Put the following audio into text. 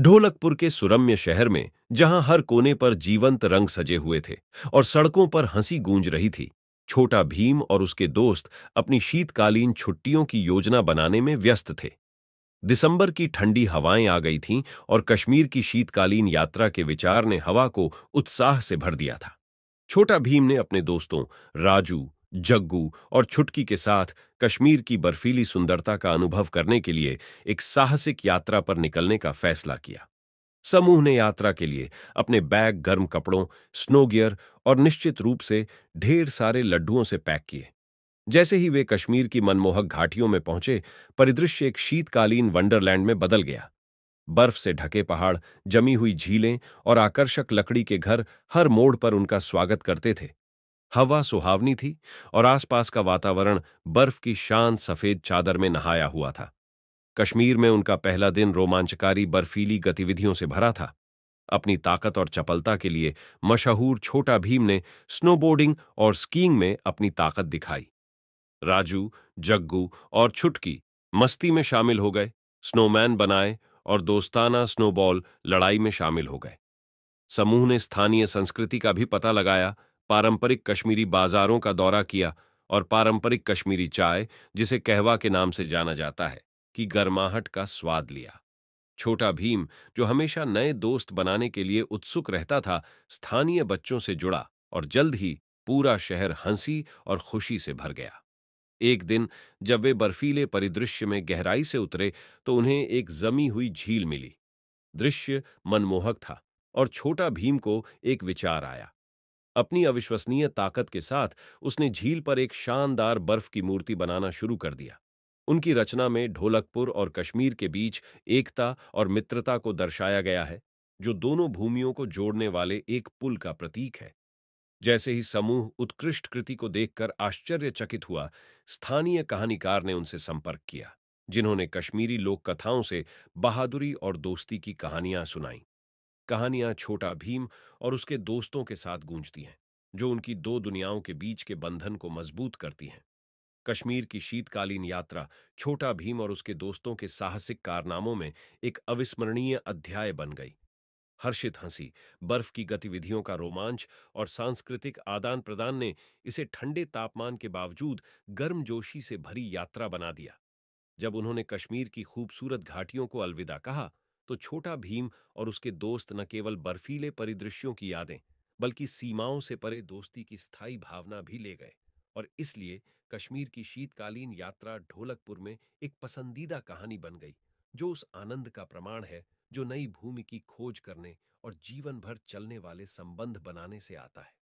ढोलकपुर के सुरम्य शहर में जहां हर कोने पर जीवंत रंग सजे हुए थे और सड़कों पर हंसी गूंज रही थी छोटा भीम और उसके दोस्त अपनी शीतकालीन छुट्टियों की योजना बनाने में व्यस्त थे दिसंबर की ठंडी हवाएं आ गई थीं और कश्मीर की शीतकालीन यात्रा के विचार ने हवा को उत्साह से भर दिया था छोटा भीम ने अपने दोस्तों राजू जग्गू और छुटकी के साथ कश्मीर की बर्फीली सुंदरता का अनुभव करने के लिए एक साहसिक यात्रा पर निकलने का फैसला किया समूह ने यात्रा के लिए अपने बैग गर्म कपड़ों स्नो गियर और निश्चित रूप से ढेर सारे लड्डुओं से पैक किए जैसे ही वे कश्मीर की मनमोहक घाटियों में पहुंचे परिदृश्य एक शीतकालीन वंडरलैंड में बदल गया बर्फ से ढके पहाड़ जमी हुई झीलें और आकर्षक लकड़ी के घर हर मोड़ पर उनका स्वागत करते थे हवा सुहावनी थी और आसपास का वातावरण बर्फ की शांत सफेद चादर में नहाया हुआ था कश्मीर में उनका पहला दिन रोमांचकारी बर्फीली गतिविधियों से भरा था अपनी ताकत और चपलता के लिए मशहूर छोटा भीम ने स्नोबोर्डिंग और स्कीइंग में अपनी ताकत दिखाई राजू जग्गू और छुटकी मस्ती में शामिल हो गए स्नोमैन बनाए और दोस्ताना स्नोबॉल लड़ाई में शामिल हो गए समूह ने स्थानीय संस्कृति का भी पता लगाया पारंपरिक कश्मीरी बाजारों का दौरा किया और पारंपरिक कश्मीरी चाय जिसे कहवा के नाम से जाना जाता है की गर्माहट का स्वाद लिया छोटा भीम जो हमेशा नए दोस्त बनाने के लिए उत्सुक रहता था स्थानीय बच्चों से जुड़ा और जल्द ही पूरा शहर हंसी और खुशी से भर गया एक दिन जब वे बर्फीले परिदृश्य में गहराई से उतरे तो उन्हें एक जमी हुई झील मिली दृश्य मनमोहक था और छोटा भीम को एक विचार आया अपनी अविश्वसनीय ताकत के साथ उसने झील पर एक शानदार बर्फ की मूर्ति बनाना शुरू कर दिया उनकी रचना में ढोलकपुर और कश्मीर के बीच एकता और मित्रता को दर्शाया गया है जो दोनों भूमियों को जोड़ने वाले एक पुल का प्रतीक है जैसे ही समूह उत्कृष्ट कृति को देखकर आश्चर्यचकित हुआ स्थानीय कहानीकार ने उनसे संपर्क किया जिन्होंने कश्मीरी लोक कथाओं से बहादुरी और दोस्ती की कहानियां सुनाईं कहानियां छोटा भीम और उसके दोस्तों के साथ गूंजती हैं जो उनकी दो दुनियाओं के बीच के बंधन को मजबूत करती हैं कश्मीर की शीतकालीन यात्रा छोटा भीम और उसके दोस्तों के साहसिक कारनामों में एक अविस्मरणीय अध्याय बन गई हर्षित हंसी बर्फ की गतिविधियों का रोमांच और सांस्कृतिक आदान प्रदान ने इसे ठंडे तापमान के बावजूद गर्मजोशी से भरी यात्रा बना दिया जब उन्होंने कश्मीर की खूबसूरत घाटियों को अलविदा कहा तो छोटा भीम और उसके दोस्त न केवल बर्फीले परिदृश्यों की यादें बल्कि सीमाओं से परे दोस्ती की स्थायी भावना भी ले गए और इसलिए कश्मीर की शीतकालीन यात्रा ढोलकपुर में एक पसंदीदा कहानी बन गई जो उस आनंद का प्रमाण है जो नई भूमि की खोज करने और जीवन भर चलने वाले संबंध बनाने से आता है